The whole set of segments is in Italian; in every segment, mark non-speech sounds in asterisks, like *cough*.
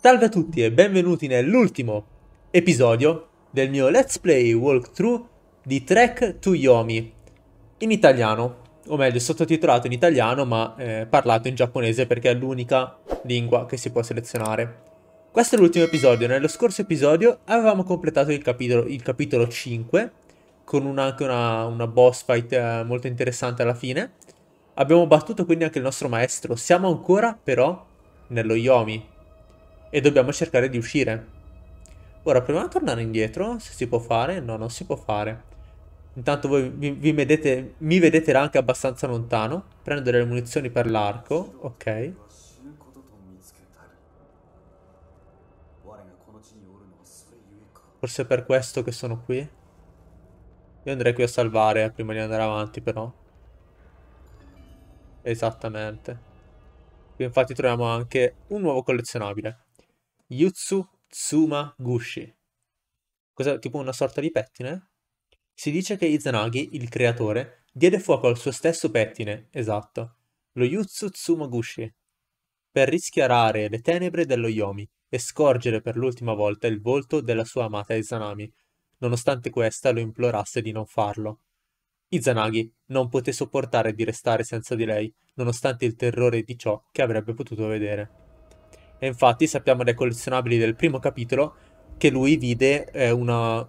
Salve a tutti e benvenuti nell'ultimo episodio del mio Let's Play Walkthrough di Trek to Yomi in italiano, o meglio sottotitolato in italiano ma eh, parlato in giapponese perché è l'unica lingua che si può selezionare. Questo è l'ultimo episodio, nello scorso episodio avevamo completato il capitolo, il capitolo 5 con un, anche una, una, boss fight eh, molto interessante alla fine. Abbiamo battuto quindi anche il nostro maestro, siamo ancora però nello Yomi, e dobbiamo cercare di uscire. Ora proviamo a tornare indietro, se si può fare, no non si può fare. Intanto voi vi, vi vedete, mi vedete anche abbastanza lontano, prendo delle munizioni per l'arco, ok. Forse è per questo che sono qui. Io andrei qui a salvare eh, prima di andare avanti però. Esattamente. Qui infatti troviamo anche un nuovo collezionabile. Yutsu Tsuma Gushi. Cos'è? Tipo una sorta di pettine? Si dice che Izanagi, il creatore, diede fuoco al suo stesso pettine, esatto, lo Yutsu Tsuma Gushi, per rischiarare le tenebre dello Yomi e scorgere per l'ultima volta il volto della sua amata Izanami, nonostante questa lo implorasse di non farlo. Izanagi non poté sopportare di restare senza di lei, nonostante il terrore di ciò che avrebbe potuto vedere. E infatti sappiamo dai collezionabili del primo capitolo che lui vide eh, una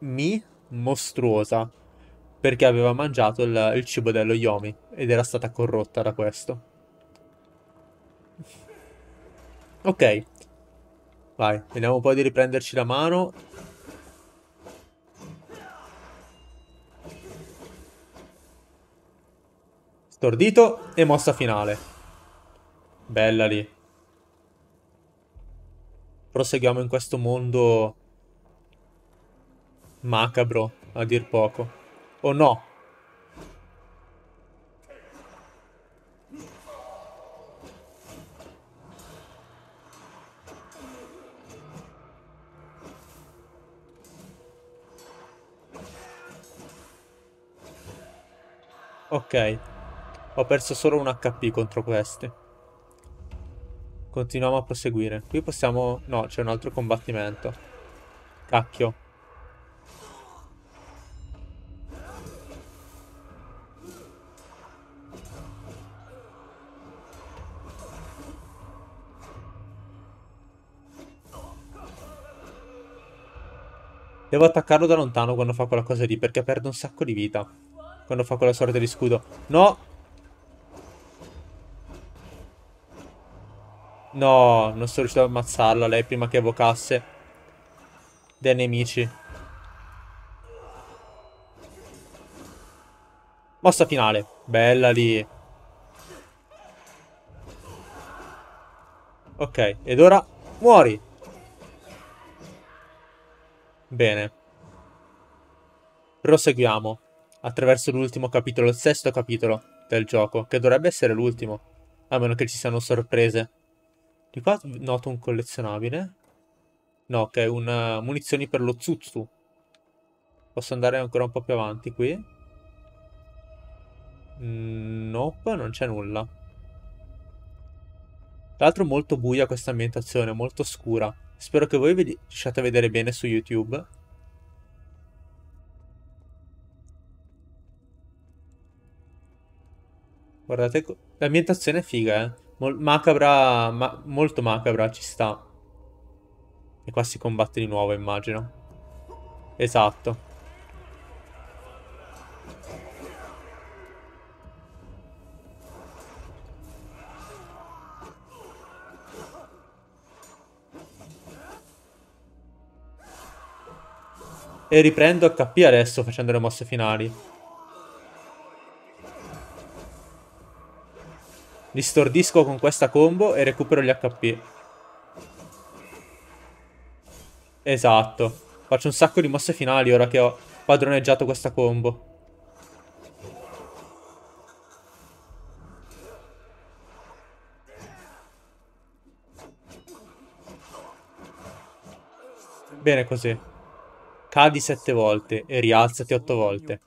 Mi mostruosa perché aveva mangiato il, il cibo dello Yomi ed era stata corrotta da questo. Ok. Vai, vediamo un po' di riprenderci la mano. Stordito e mossa finale. Bella lì. Proseguiamo in questo mondo macabro, a dir poco. O oh, no? Ok. Ho perso solo un HP contro questi. Continuiamo a proseguire. Qui possiamo... No, c'è un altro combattimento. Cacchio. Devo attaccarlo da lontano quando fa quella cosa lì, perché perde un sacco di vita. Quando fa quella sorta di scudo. No! No, non sono riuscito ad ammazzarla lei prima che evocasse dei nemici. Mossa finale. Bella lì. Ok, ed ora muori. Bene. Proseguiamo attraverso l'ultimo capitolo, il sesto capitolo del gioco, che dovrebbe essere l'ultimo, a meno che ci siano sorprese. Di qua noto un collezionabile. No, che è una munizioni per lo zuzzu. Posso andare ancora un po' più avanti qui. Mm, nope, non c'è nulla. Tra l'altro molto buia questa ambientazione, molto scura. Spero che voi vi riusciate a vedere bene su YouTube. Guardate, l'ambientazione è figa, eh. Mol macabra, ma molto macabra ci sta. E qua si combatte di nuovo, immagino. Esatto. E riprendo HP adesso facendo le mosse finali. Li stordisco con questa combo e recupero gli HP. Esatto. Faccio un sacco di mosse finali ora che ho padroneggiato questa combo. Bene così. Cadi sette volte e rialzati otto volte.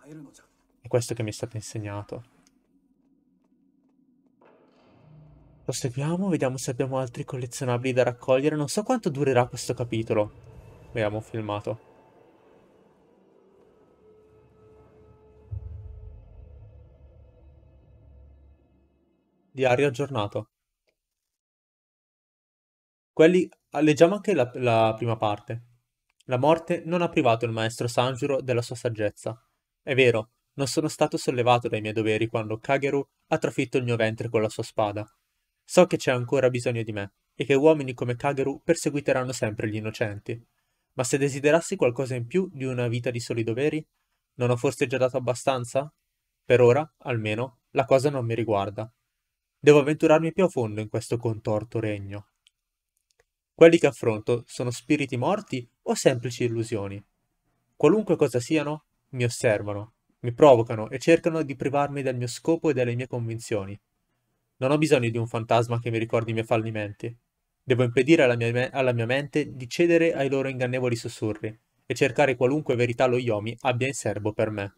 È questo che mi è stato insegnato. Proseguiamo, vediamo se abbiamo altri collezionabili da raccogliere. Non so quanto durerà questo capitolo. Vediamo filmato. Diario aggiornato. Quelli... Ah, leggiamo anche la, la prima parte. La morte non ha privato il maestro Sanjuro della sua saggezza. È vero, non sono stato sollevato dai miei doveri quando Kageru ha trafitto il mio ventre con la sua spada So che c'è ancora bisogno di me e che uomini come Kageru perseguiteranno sempre gli innocenti. Ma se desiderassi qualcosa in più di una vita di soli doveri, non ho forse già dato abbastanza? Per ora, almeno, la cosa non mi riguarda. Devo avventurarmi più a fondo in questo contorto regno. Quelli che affronto sono spiriti morti o semplici illusioni? Qualunque cosa siano, mi osservano, mi provocano e cercano di privarmi del mio scopo e delle mie convinzioni, non ho bisogno di un fantasma che mi ricordi i miei fallimenti. Devo impedire alla mia, alla mia mente di cedere ai loro ingannevoli sussurri e cercare qualunque verità lo Yomi abbia in serbo per me.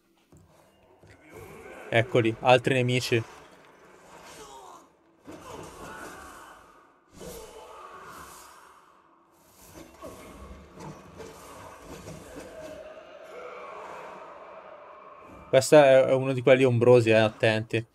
Eccoli, altri nemici. Questo è uno di quelli ombrosi, eh, attenti.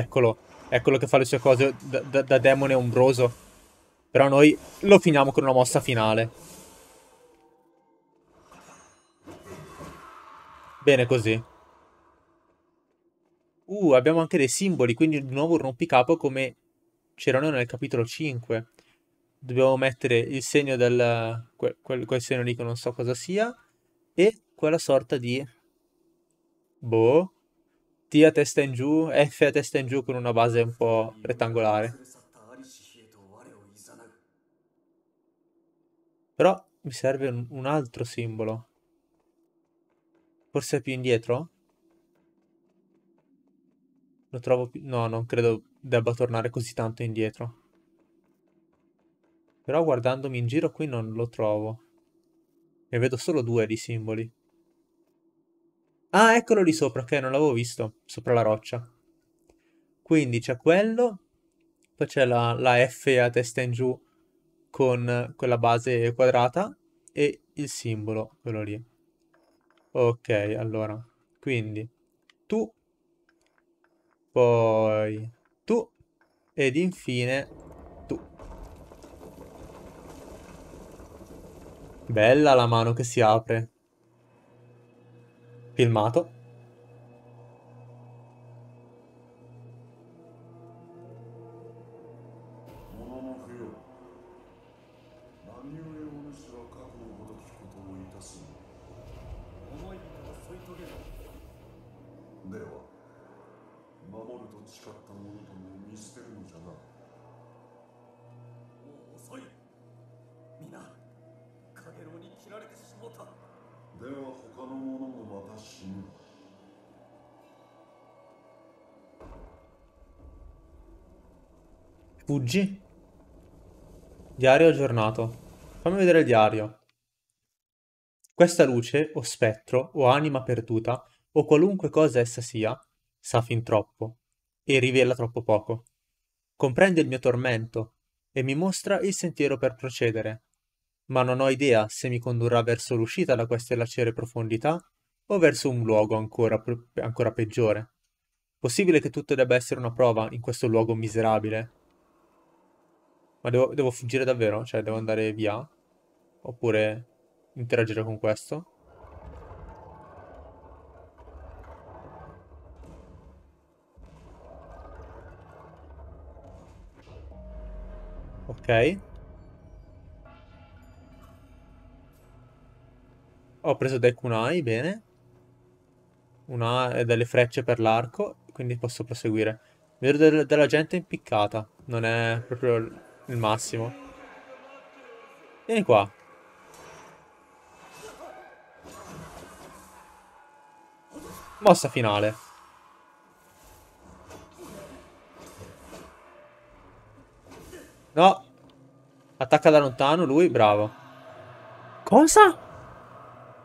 Eccolo, eccolo che fa le sue cose da, da, da demone ombroso. Però noi lo finiamo con una mossa finale. Bene così. Uh, abbiamo anche dei simboli, quindi di nuovo un rompicapo come c'erano nel capitolo 5. Dobbiamo mettere il segno del... Quel, quel, quel segno lì che non so cosa sia. E quella sorta di... Boh. T a testa in giù, F a testa in giù con una base un po' rettangolare. Però mi serve un, altro simbolo. Forse più indietro? Lo trovo più... No, non credo debba tornare così tanto indietro. Però guardandomi in giro qui non lo trovo. Ne vedo solo due di simboli. Ah, eccolo lì sopra, ok, non l'avevo visto, sopra la roccia. Quindi c'è quello, poi c'è la, la, F a testa in giù con quella base quadrata e il simbolo, quello lì. Ok, allora, quindi tu, poi tu ed infine tu. Bella la mano che si apre filmato Fuggi? Diario aggiornato. Fammi vedere il diario. Questa luce, o spettro, o anima perduta, o qualunque cosa essa sia, sa fin troppo, e rivela troppo poco. Comprende il mio tormento, e mi mostra il sentiero per procedere, ma non ho idea se mi condurrà verso l'uscita da queste lacere profondità o verso un luogo ancora, ancora peggiore. Possibile che tutto debba essere una prova in questo luogo miserabile, ma devo, devo fuggire davvero? Cioè, devo andare via? Oppure interagire con questo? Ok. Ho preso dei kunai, bene. Una e eh, delle frecce per l'arco, quindi posso proseguire. Vedo della gente impiccata, non è proprio il massimo. Vieni qua. Mossa finale. No. Attacca da lontano lui, bravo. Cosa?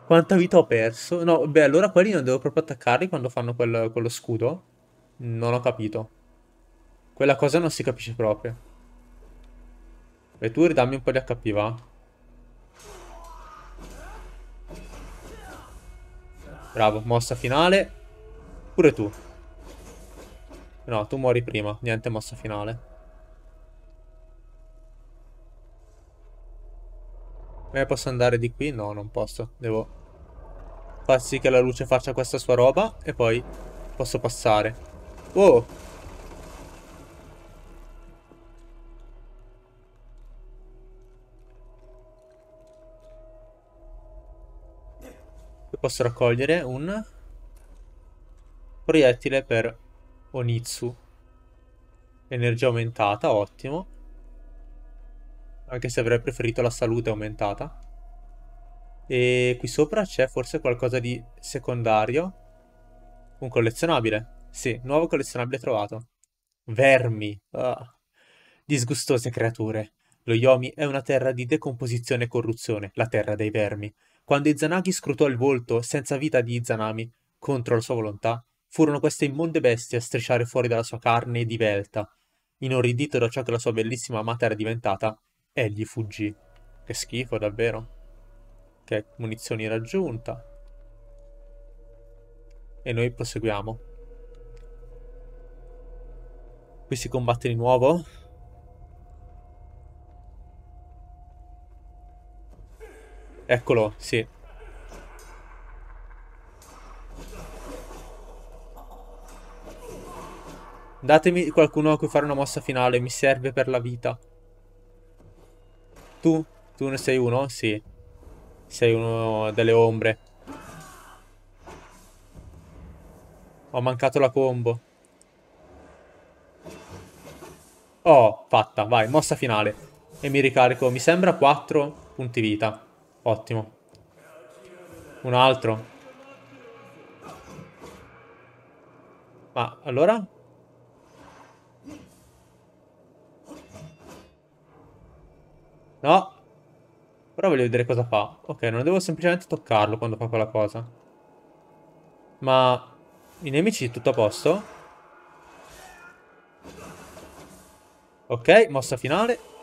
Quanta vita ho perso? No, beh, allora quelli non devo proprio attaccarli quando fanno quel, quello scudo? Non ho capito. Quella cosa non si capisce proprio. E tu ridammi un po' di HP, va? Bravo, mossa finale. Pure tu. No, tu muori prima. Niente mossa finale. Ma eh, posso andare di qui? No, non posso. Devo far sì che la luce faccia questa sua roba e poi posso passare. Oh! Posso raccogliere un proiettile per Onitsu. Energia aumentata, ottimo. Anche se avrei preferito la salute aumentata. E qui sopra c'è forse qualcosa di secondario. Un collezionabile. Sì, nuovo collezionabile trovato. Vermi. Ah. Disgustose creature. Lo Yomi è una terra di decomposizione e corruzione, la terra dei vermi. Quando Izanagi scrutò il volto senza vita di Izanami, contro la sua volontà, furono queste immonde bestie a strisciare fuori dalla sua carne divelta. Inorridito da ciò che la sua bellissima amata era diventata, egli fuggì. Che schifo, davvero. Che munizioni raggiunta. E noi proseguiamo. Qui si combatte di nuovo Eccolo, sì. Datemi qualcuno a cui fare una mossa finale, mi serve per la vita. Tu? Tu ne sei uno? Sì. Sei uno delle ombre. Ho mancato la combo. Oh, fatta, vai, mossa finale. E mi ricarico, mi sembra 4 punti vita. Ottimo. Un altro. Ma allora? No. Però voglio vedere cosa fa. Ok, non devo semplicemente toccarlo quando fa quella cosa. Ma... I nemici tutto a posto? Ok, mossa finale.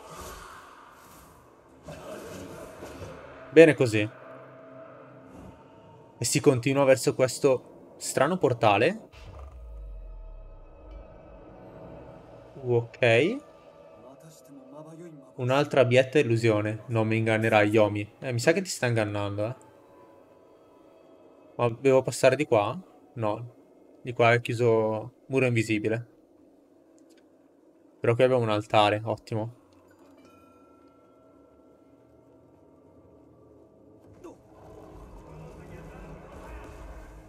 Bene così. E si continua verso questo strano portale. Ok. Un'altra abietta illusione. Non mi ingannerà Yomi. Eh, mi sa che ti sta ingannando, eh. Ma devo passare di qua? No. Di qua è chiuso muro invisibile. Però qui abbiamo un altare, ottimo.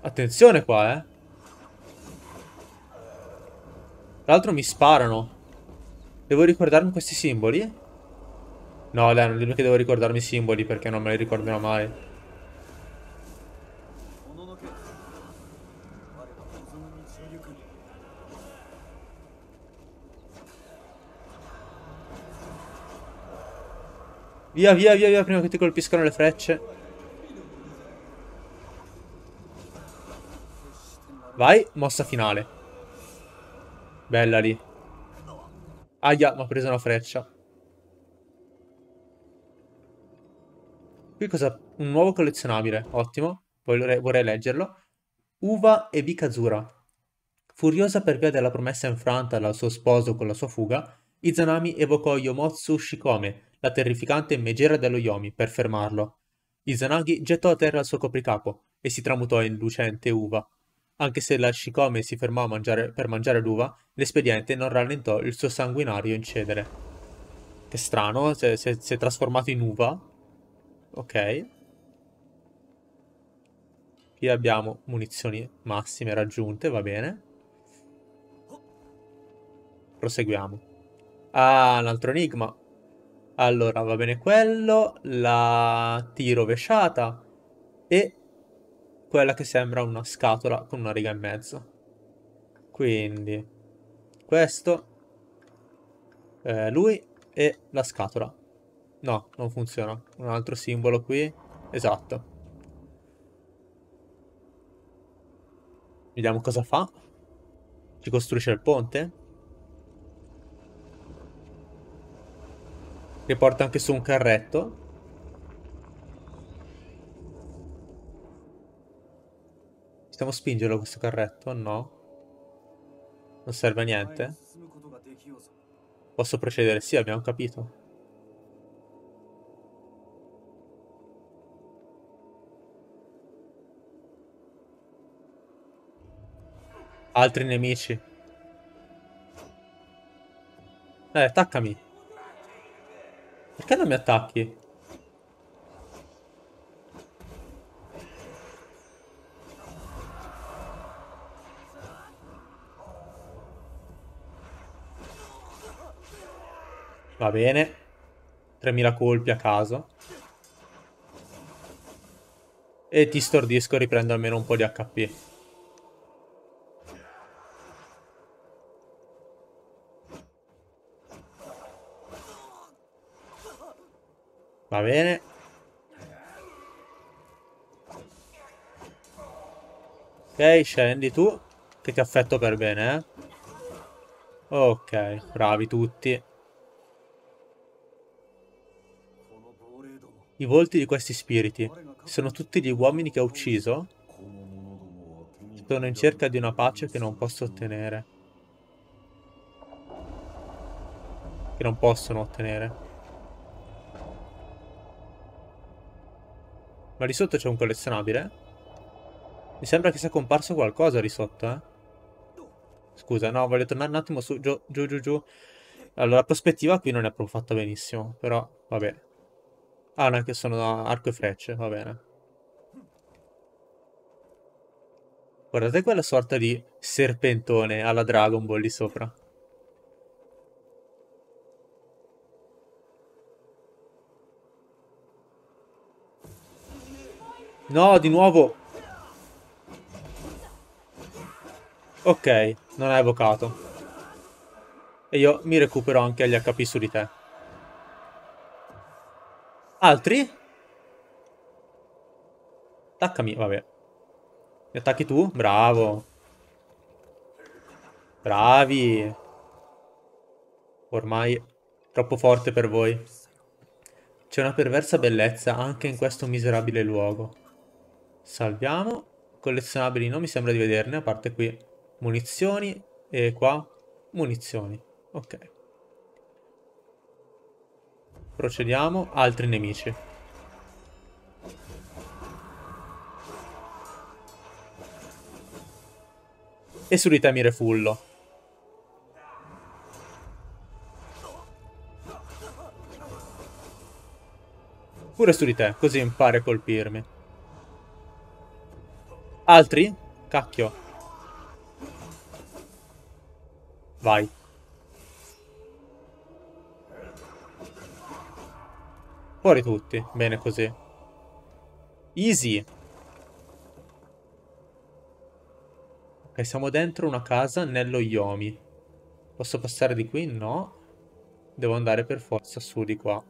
Attenzione qua, eh. Tra l'altro mi sparano. Devo ricordarmi questi simboli? No, dai, non dirmi che devo ricordarmi i simboli perché non me li ricorderò mai. Via, via, via, via, prima che ti colpiscano le frecce. Vai, mossa finale. Bella lì. Aia, mi ha preso una freccia. Qui cosa... Un nuovo collezionabile, ottimo. Vorrei, vorrei leggerlo. Uva e Bikazura. Furiosa per via della promessa infranta dal suo sposo con la sua fuga, Izanami evocò Yomotsu Shikome, la terrificante megera dello Yomi, per fermarlo. Izanagi gettò a terra il suo copricapo e si tramutò in lucente uva. Anche se la Shikome si fermò a mangiare, per mangiare l'uva, l'espediente non rallentò il suo sanguinario incedere. Che strano, si è, si è, si è trasformato in uva. Ok. Qui abbiamo munizioni massime raggiunte, va bene. Proseguiamo. Ah, un altro enigma. Allora, va bene quello, la T rovesciata e quella che sembra una scatola con una riga in mezzo. Quindi questo, eh, lui e la scatola. No, non funziona. Un altro simbolo qui. Esatto. Vediamo cosa fa. Ci costruisce il ponte. Riporta anche su un carretto. Possiamo spingerlo questo carretto? No. Non serve a niente? Posso procedere? Sì, abbiamo capito. altri nemici. Eh, attaccami. Perché non mi attacchi? Va bene. 3000 colpi a caso. E ti stordisco, e riprendo almeno un po' di HP. Va bene. Ok, scendi tu, che ti affetto per bene, eh. Ok, bravi tutti. I volti di questi spiriti sono tutti gli uomini che ha ucciso? Sono in cerca di una pace che non posso ottenere. Che non possono ottenere. Ma lì sotto c'è un collezionabile? Mi sembra che sia comparso qualcosa lì sotto, eh? Scusa, no, voglio tornare un attimo su, giù, giù, giù, giù. Allora, la prospettiva qui non è proprio fatta benissimo, però, vabbè. Ah, no, che sono arco e frecce, va bene. Guardate quella sorta di serpentone alla Dragon Ball lì sopra. No, di nuovo! Ok, non ha evocato. E io mi recupero anche agli HP su di te. Altri? Attaccami, vabbè. Mi attacchi tu? Bravo. Bravi. Ormai troppo forte per voi. C'è una perversa bellezza anche in questo miserabile luogo. Salviamo. Collezionabili non mi sembra di vederne, a parte qui. Munizioni. E qua munizioni. Ok. Procediamo, altri nemici. E su di te mi refullo. Pure su di te, così impari a colpirmi. Altri? Cacchio. Vai. Fuori tutti. Bene così. Easy. Ok, siamo dentro una casa nello Yomi. Posso passare di qui? No. Devo andare per forza su di qua.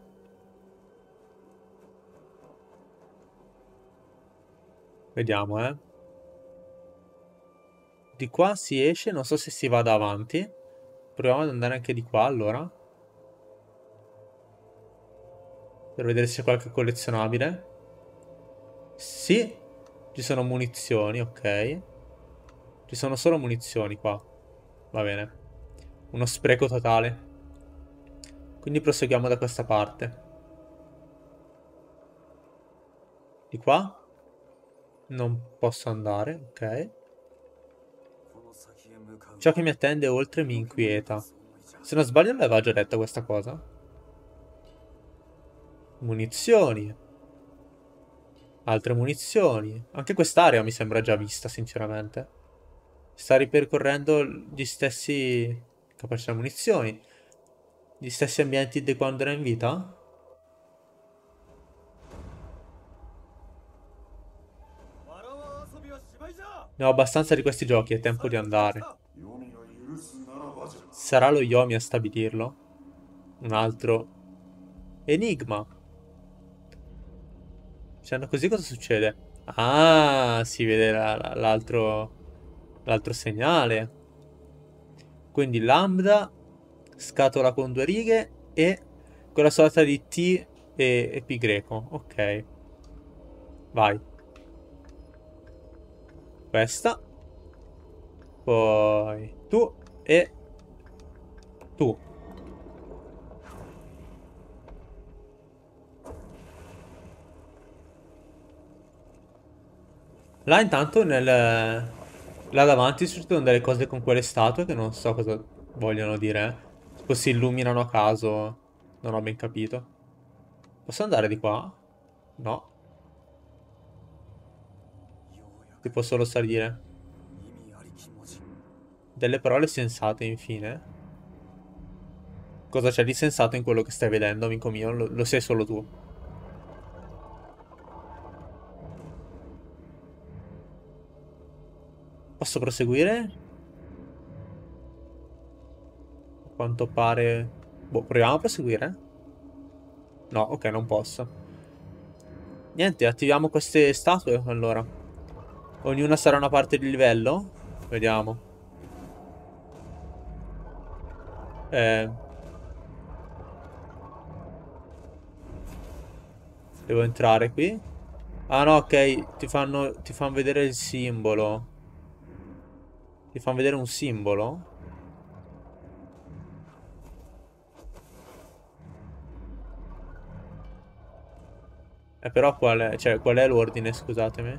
Vediamo, eh. Di qua si esce, non so se si vada avanti. Proviamo ad andare anche di qua, allora. Per vedere se c'è qualche collezionabile. Sì. Ci sono munizioni, ok. Ci sono solo munizioni qua. Va bene. Uno spreco totale. Quindi proseguiamo da questa parte. Di qua? Non posso andare, ok. Ciò che mi attende oltre mi inquieta. Se non sbaglio l'aveva già detto questa cosa munizioni, altre munizioni. Anche quest'area mi sembra già vista, sinceramente. Sta ripercorrendo gli stessi capacità munizioni, gli stessi ambienti di quando era in vita. Ne ho abbastanza di questi giochi, è tempo di andare. Sarà lo Yomi a stabilirlo? Un altro enigma. Facendo cioè, così cosa succede? Ah, si vede l'altro l'altro segnale. Quindi lambda, scatola con due righe e quella sorta di T e, e pi greco. Ok. Vai. Questa. Poi tu e tu. Là intanto nel... Là davanti succedono delle cose con quelle statue che non so cosa vogliono dire. Tipo si illuminano a caso. Non ho ben capito. Posso andare di qua? No. Ti posso solo salire. Delle parole sensate, infine. Cosa c'è di sensato in quello che stai vedendo, amico mio? Lo, lo sei solo tu. Posso proseguire? A quanto pare... Boh, proviamo a proseguire. No, ok, non posso. Niente, attiviamo queste statue, allora. Ognuna sarà una parte di livello? Vediamo. Eh... Devo entrare qui? Ah no, ok, ti fanno, ti fanno vedere il simbolo. Ti fanno vedere un simbolo? E eh, però qual è, cioè, qual è l'ordine, scusatemi?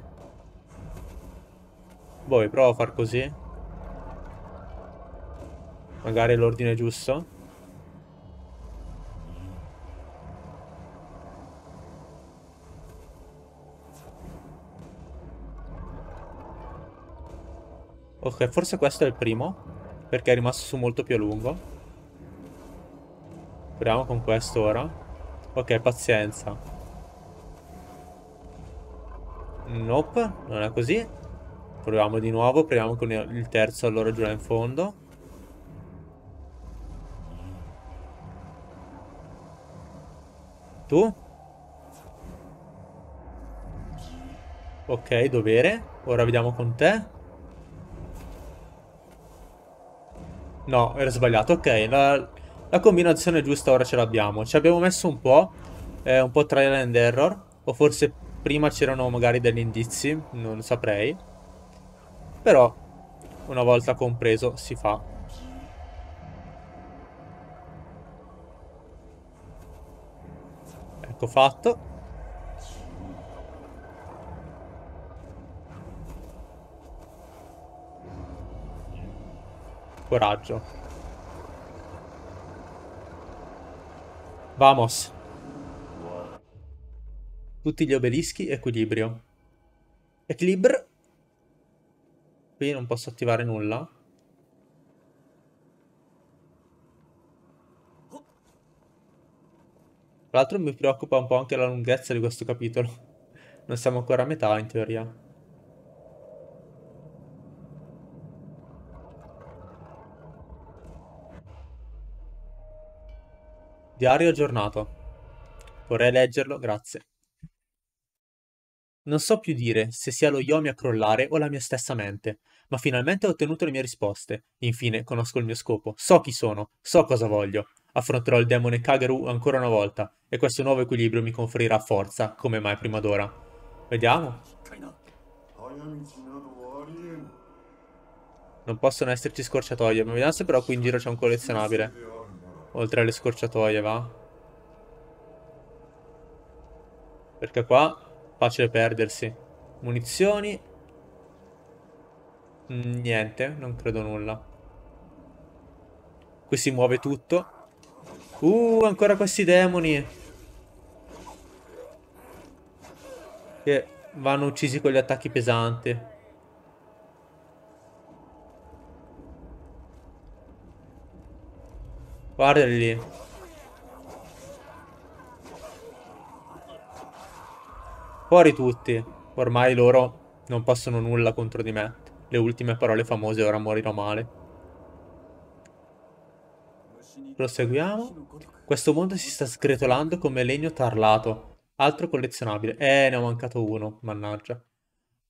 Voi, boh, provo a far così. Magari l'ordine giusto. Ok, forse questo è il primo, perché è rimasto su molto più a lungo. Proviamo con questo ora. Ok, pazienza. Nope, non è così. Proviamo di nuovo, proviamo con il terzo allora giù là in fondo. Tu? Ok, dovere. Ora vediamo con te. No, era sbagliato. Ok, la, la combinazione giusta ora ce l'abbiamo. Ci abbiamo messo un po', eh, un po' trial and error. O forse prima c'erano magari degli indizi, non saprei. Però, una volta compreso, si fa. Ecco fatto. Coraggio. Vamos. Tutti gli obelischi, equilibrio. Equilibrio. Qui non posso attivare nulla. Tra l'altro mi preoccupa un po' anche la lunghezza di questo capitolo. Non siamo ancora a metà in teoria. Diario aggiornato. Vorrei leggerlo, grazie. Non so più dire se sia lo Yomi a crollare o la mia stessa mente, ma finalmente ho ottenuto le mie risposte. Infine, conosco il mio scopo, so chi sono, so cosa voglio. Affronterò il demone Kageru ancora una volta, e questo nuovo equilibrio mi conferirà forza, come mai prima d'ora. Vediamo. Non possono esserci scorciatoie, ma vediamo se però qui in giro c'è un collezionabile. Oltre alle scorciatoie, va? Perché qua facile perdersi. Munizioni. Mm, niente, non credo nulla. Qui si muove tutto. Uh, ancora questi demoni. Che vanno uccisi con gli attacchi pesanti. Guardali lì. Fuori tutti. Ormai loro non possono nulla contro di me. Le ultime parole famose, ora morirò male. Proseguiamo. Questo mondo si sta sgretolando come legno tarlato. Altro collezionabile. Eh, ne ho mancato uno, mannaggia.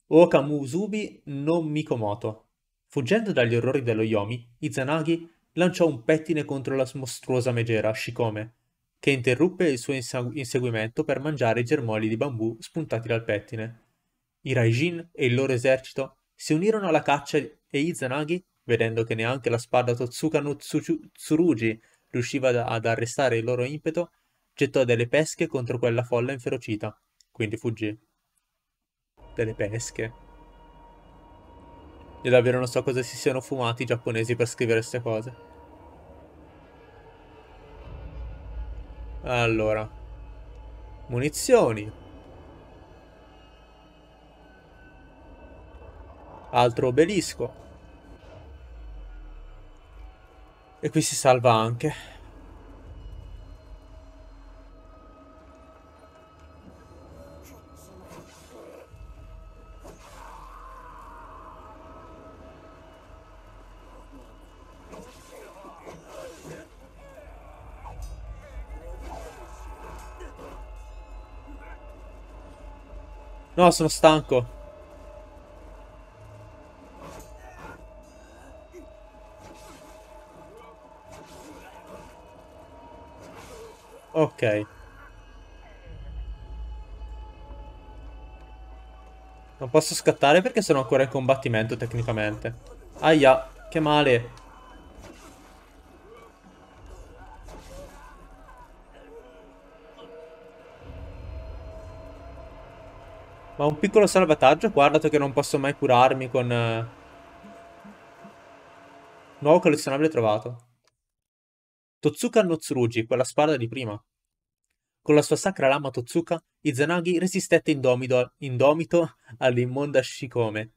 Okamuzubi no Mikomoto. Fuggendo dagli orrori dello Yomi, Izanagi lanciò un pettine contro la mostruosa megera, Shikome, che interruppe il suo insegu- inseguimento per mangiare i germogli di bambù spuntati dal pettine. I Raijin e il loro esercito si unirono alla caccia e Izanagi, vedendo che neanche la spada Totsuka no Tsurugi riusciva ad arrestare il loro impeto, gettò delle pesche contro quella folla inferocita, quindi fuggì. Delle pesche. Io davvero non so cosa si siano fumati i giapponesi per scrivere queste cose. Allora. Munizioni. Altro obelisco. E qui si salva anche. No, sono stanco. Ok. Non posso scattare perché sono ancora in combattimento tecnicamente. Aia, che male. Ma un piccolo salvataggio guardato che non posso mai curarmi con... Eh, nuovo collezionabile trovato. Totsuka Nozurugi, quella spada di prima. Con la sua sacra lama Totsuka, Izanagi resistette indomito, indomito all'immonda Shikome,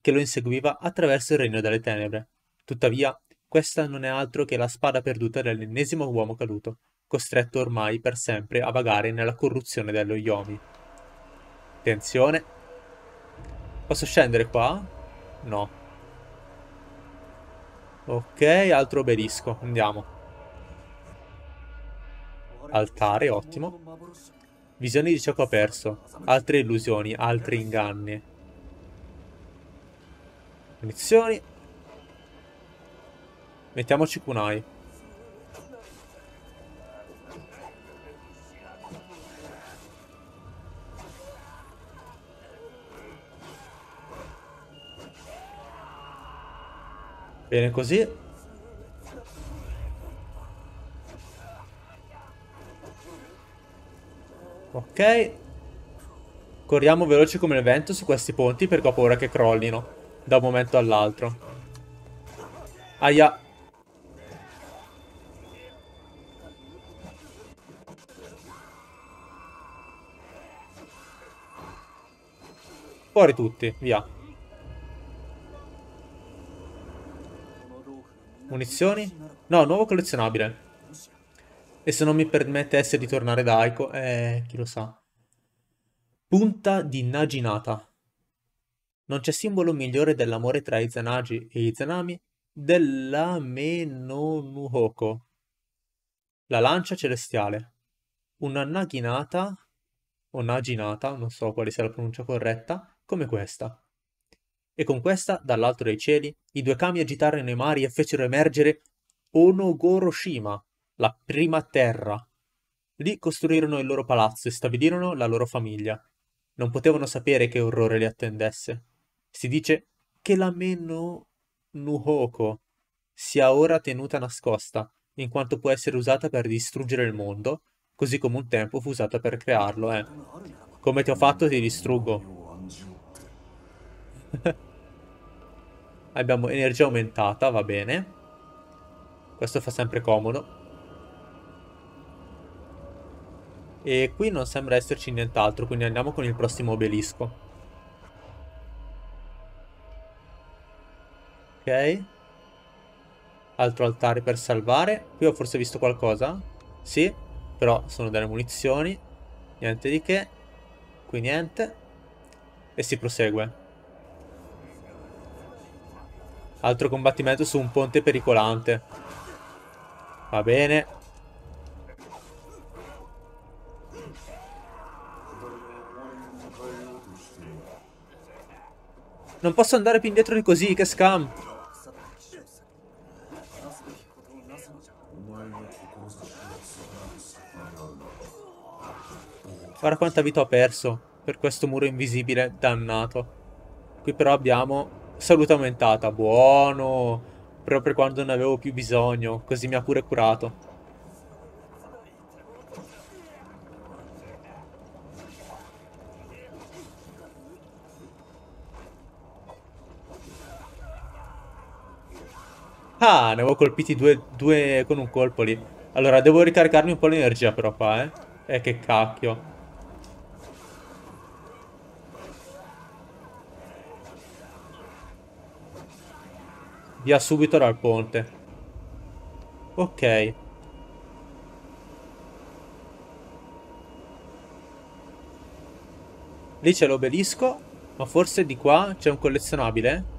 che lo inseguiva attraverso il regno delle tenebre. Tuttavia, questa non è altro che la spada perduta dell'ennesimo uomo caduto, costretto ormai per sempre a vagare nella corruzione dello Yomi. Attenzione. Posso scendere qua? No. Ok, altro obelisco. Andiamo. Altare, ottimo. Visioni di ciò che ho perso. Altre illusioni, altri inganni. Munizioni. Mettiamoci Kunai. Bene così. Ok. Corriamo veloci come il vento su questi ponti perché ho paura che crollino da un momento all'altro. Aia. Fuori tutti, via. Munizioni? No, nuovo collezionabile. E se non mi permettesse di tornare da Aiko, eh, chi lo sa. Punta di Naginata. Non c'è simbolo migliore dell'amore tra i Zanagi e i Zanami della Menonuhoko. La lancia celestiale. Una Naginata, o Naginata, non so quale sia la pronuncia corretta, come questa. E con questa, dall'alto dei cieli, i due kami agitarono i mari e fecero emergere Onogoroshima, la prima terra. Lì costruirono il loro palazzo e stabilirono la loro famiglia. Non potevano sapere che orrore li attendesse. Si dice che la Meno Nuhoko sia ora tenuta nascosta, in quanto può essere usata per distruggere il mondo, così come un tempo fu usata per crearlo, eh. Come ti ho fatto ti distruggo. *laughs* Abbiamo energia aumentata, va bene. Questo fa sempre comodo. E qui non sembra esserci nient'altro, quindi andiamo con il prossimo obelisco. Ok. Altro altare per salvare. Qui ho forse visto qualcosa. Sì, però sono delle munizioni. Niente di che. Qui niente. E si prosegue. Altro combattimento su un ponte pericolante. Va bene. Non posso andare più indietro di così, che scam. Guarda quanta vita ho perso per questo muro invisibile dannato. Qui però abbiamo salute aumentata, buono, proprio quando ne avevo più bisogno, così mi ha pure curato. Ah, ne avevo colpiti due, due con un colpo lì. Allora, devo ricaricarmi un po' l'energia però qua, eh. Eh, che cacchio. via subito dal ponte. Ok. Lì c'è l'obelisco, ma forse di qua c'è un collezionabile?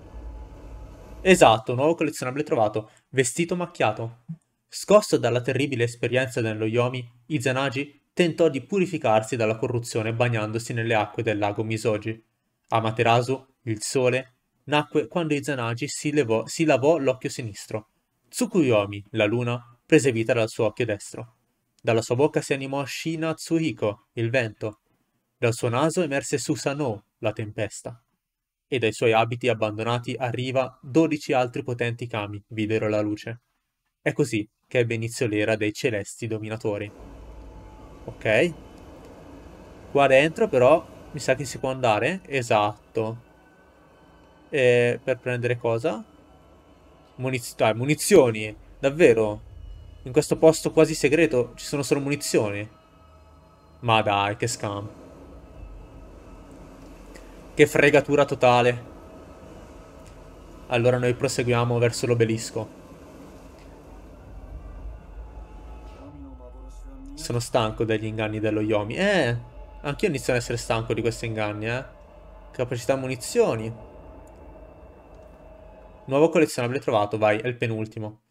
Esatto, nuovo collezionabile trovato, vestito macchiato. Scosso dalla terribile esperienza dello Yomi, Izanagi tentò di purificarsi dalla corruzione bagnandosi nelle acque del lago Misoji. A Materasu il sole nacque quando Izanagi si, levò, si lavò l'occhio sinistro. Tsukuyomi, la luna, prese vita dal suo occhio destro. Dalla sua bocca si animò Shina Tsuhiko, il vento. Dal suo naso emerse Susanoo, la tempesta. E dai suoi abiti abbandonati a riva dodici altri potenti kami videro la luce. È così che ebbe inizio l'era dei celesti dominatori. Ok. Qua dentro però mi sa che si può andare. Esatto. Eh, per prendere cosa? Muniz ah, munizioni, davvero? In questo posto quasi segreto ci sono solo munizioni. Ma dai, che scam. Che fregatura totale. Allora noi proseguiamo verso l'obelisco. Sono stanco degli inganni dello Yomi. Eh, anch'io inizio ad essere stanco di questi inganni, eh. Capacità munizioni nuovo collezionabile trovato, vai, è il penultimo.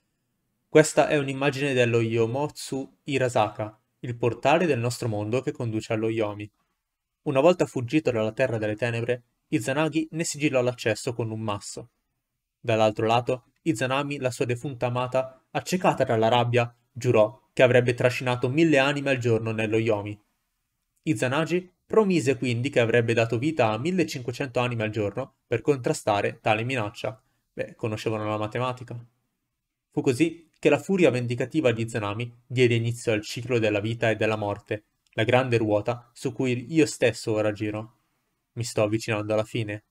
Questa è un'immagine dello Yomotsu Hirasaka, il portale del nostro mondo che conduce allo Yomi. Una volta fuggito dalla terra delle tenebre, Izanagi ne sigillò l'accesso con un masso. Dall'altro lato, Izanami, la sua defunta amata, accecata dalla rabbia, giurò che avrebbe trascinato mille anime al giorno nello Yomi. Izanagi promise quindi che avrebbe dato vita a 1500 anime al giorno per contrastare tale minaccia, Beh, conoscevano la matematica. Fu così che la furia vendicativa di Zanami diede inizio al ciclo della vita e della morte, la grande ruota su cui io stesso ora giro. Mi sto avvicinando alla fine.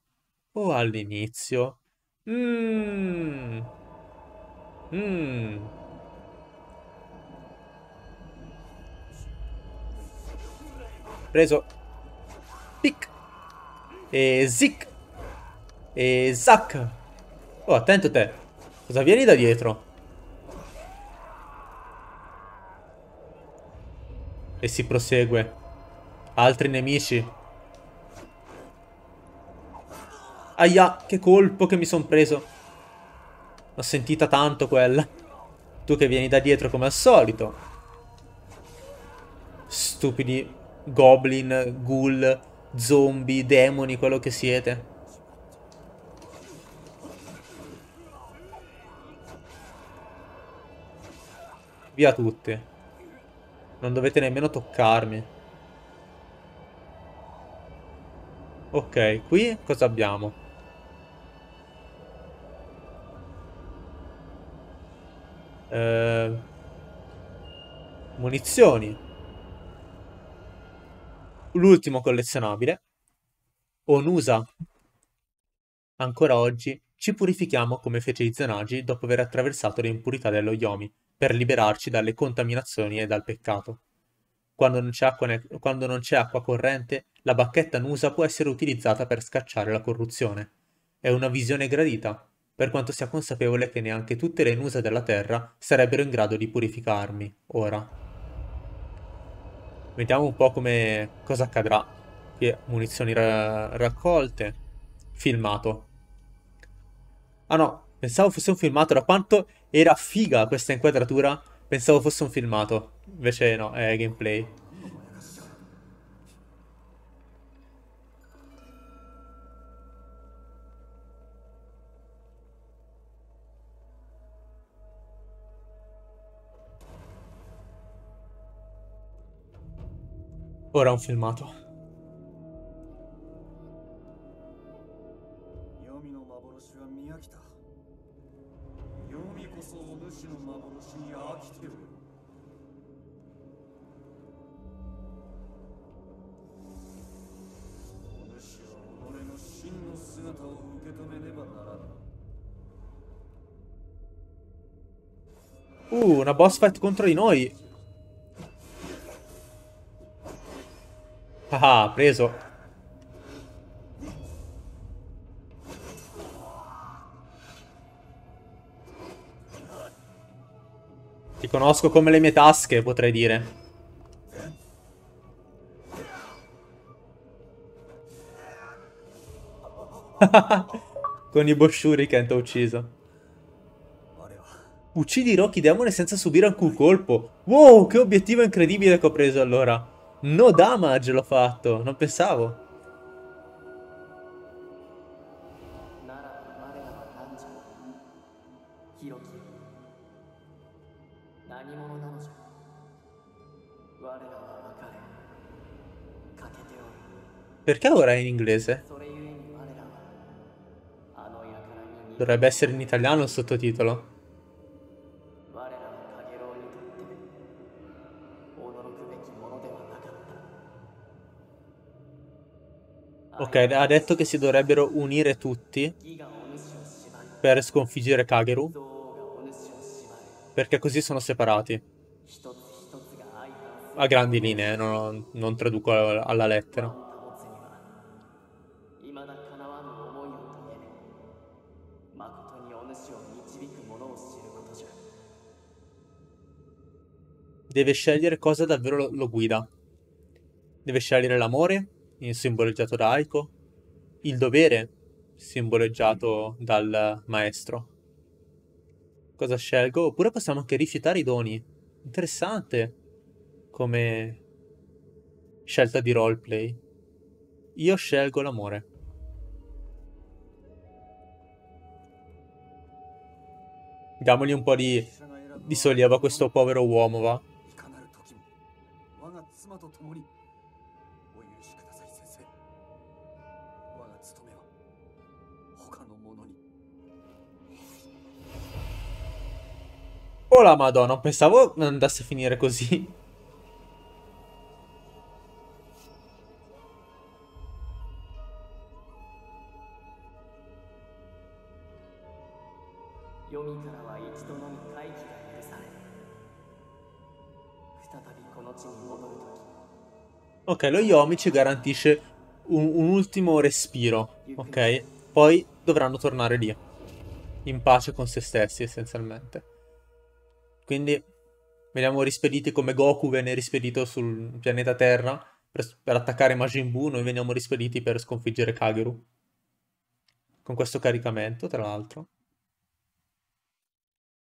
O all'inizio? Mmm. Mmm. Preso. Pic. E zic. E zac. Oh, attento te. Cosa vieni da dietro? E si prosegue. Altri nemici. Aia, che colpo che mi son preso. L'ho sentita tanto quella. Tu che vieni da dietro come al solito. Stupidi goblin, ghoul, zombie, demoni, quello che siete. Via tutti. Non dovete nemmeno toccarmi. Ok, qui cosa abbiamo? Eh, munizioni. L'ultimo collezionabile. Onusa. Ancora oggi ci purifichiamo come fece i Zenagi dopo aver attraversato le impurità dello Yomi per liberarci dalle contaminazioni e dal peccato. Quando non, ne- quando non c'è acqua corrente, la bacchetta nusa può essere utilizzata per scacciare la corruzione. È una visione gradita, per quanto sia consapevole che neanche tutte le nusa della terra sarebbero in grado di purificarmi, ora. Vediamo un po' come cosa accadrà. Qui munizioni ra- raccolte. Filmato. Ah no, pensavo fosse un filmato da quanto era figa questa inquadratura. Pensavo fosse un filmato. Invece no, è gameplay. Ora un filmato. una boss fight contro di noi. Ah, ah, preso. Ti conosco come le mie tasche, potrei dire. *laughs* Con i Boshuriken t'ho ucciso. Uccidi Rocky Demone senza subire alcun colpo. Wow, che obiettivo incredibile che ho preso allora. No damage l'ho fatto, non pensavo. Perché ora è in inglese? Dovrebbe essere in italiano il sottotitolo. Ok, ha detto che si dovrebbero unire tutti per sconfiggere Kageru. Perché così sono separati. A grandi linee, eh, non, non traduco alla lettera. Deve scegliere cosa davvero lo, lo guida. Deve scegliere l'amore simboleggiato da Aiko, il dovere simboleggiato dal maestro. Cosa scelgo? Oppure possiamo anche rifiutare i doni. Interessante come scelta di roleplay. Io scelgo l'amore. Diamogli un po' di, di sollievo a questo povero uomo, va. Oh la madonna, non pensavo andasse a finire così. Ok, lo Yomi ci garantisce un, un ultimo respiro, ok? Poi dovranno tornare lì, in pace con se stessi essenzialmente. Quindi veniamo rispediti come Goku viene rispedito sul pianeta Terra per, per attaccare Majin Buu, noi veniamo rispediti per sconfiggere Kageru. Con questo caricamento, tra l'altro.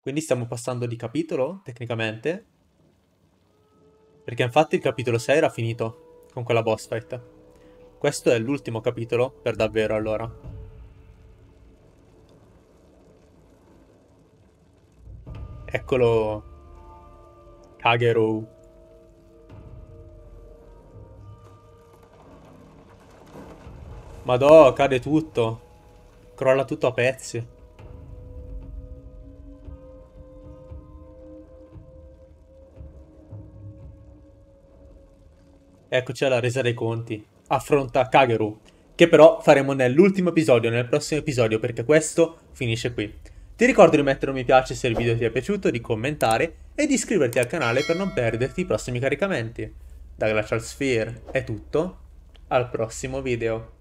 Quindi stiamo passando di capitolo, tecnicamente. Perché infatti il capitolo 6 era finito, con quella boss fight. Questo è l'ultimo capitolo, per davvero allora. Eccolo Kagerou. Madò, cade tutto. Crolla tutto a pezzi. Eccoci alla resa dei conti. Affronta Kageru, che però faremo nell'ultimo episodio, nel prossimo episodio, perché questo finisce qui. Ti ricordo di mettere un mi piace se il video ti è piaciuto, di commentare e di iscriverti al canale per non perderti i prossimi caricamenti. Da Glacial Sphere è tutto, al prossimo video.